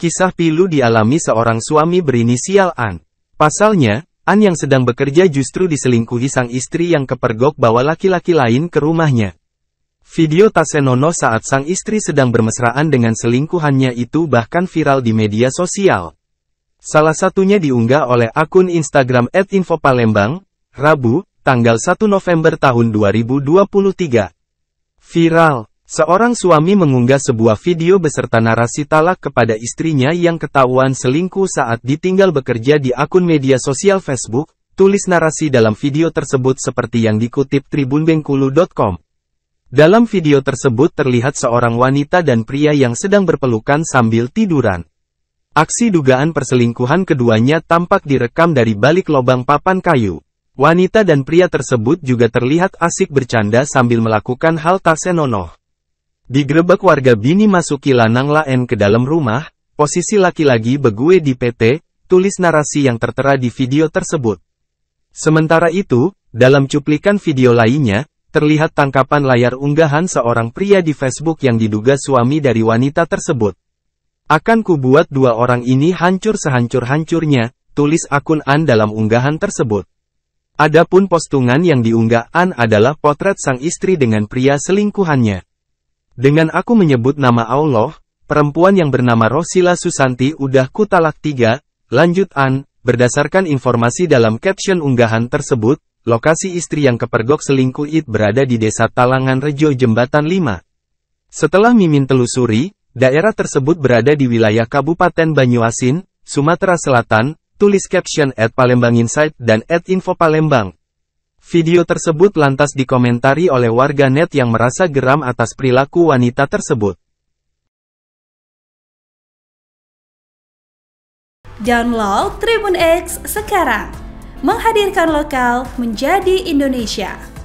Kisah pilu dialami seorang suami berinisial An. Pasalnya, An yang sedang bekerja justru diselingkuhi sang istri yang kepergok bawa laki-laki lain ke rumahnya. Video Tasenono saat sang istri sedang bermesraan dengan selingkuhannya itu bahkan viral di media sosial. Salah satunya diunggah oleh akun Instagram @infopalembang, Rabu, tanggal 1 November tahun 2023. Viral Seorang suami mengunggah sebuah video beserta narasi talak kepada istrinya yang ketahuan selingkuh saat ditinggal bekerja di akun media sosial Facebook, tulis narasi dalam video tersebut seperti yang dikutip tribunbengkulu.com. Dalam video tersebut terlihat seorang wanita dan pria yang sedang berpelukan sambil tiduran. Aksi dugaan perselingkuhan keduanya tampak direkam dari balik lobang papan kayu. Wanita dan pria tersebut juga terlihat asik bercanda sambil melakukan hal tak senonoh. Digrebek warga Bini masuki Lanang Laen ke dalam rumah, posisi laki-laki begue di PT, tulis narasi yang tertera di video tersebut. Sementara itu, dalam cuplikan video lainnya, terlihat tangkapan layar unggahan seorang pria di Facebook yang diduga suami dari wanita tersebut. Akan kubuat dua orang ini hancur sehancur-hancurnya, tulis akun An dalam unggahan tersebut. Adapun postungan yang diunggah An adalah potret sang istri dengan pria selingkuhannya. Dengan aku menyebut nama Allah, perempuan yang bernama Rosila Susanti udah kutalak tiga, lanjut An, berdasarkan informasi dalam caption unggahan tersebut, lokasi istri yang kepergok selingkuh It berada di desa Talangan Rejo Jembatan 5. Setelah Mimin telusuri, daerah tersebut berada di wilayah Kabupaten Banyuasin, Sumatera Selatan, tulis caption at Palembang Insight dan at Info Palembang. Video tersebut lantas dikomentari oleh warga net yang merasa geram atas perilaku wanita tersebut. Download Tribun X sekarang, menghadirkan lokal menjadi Indonesia.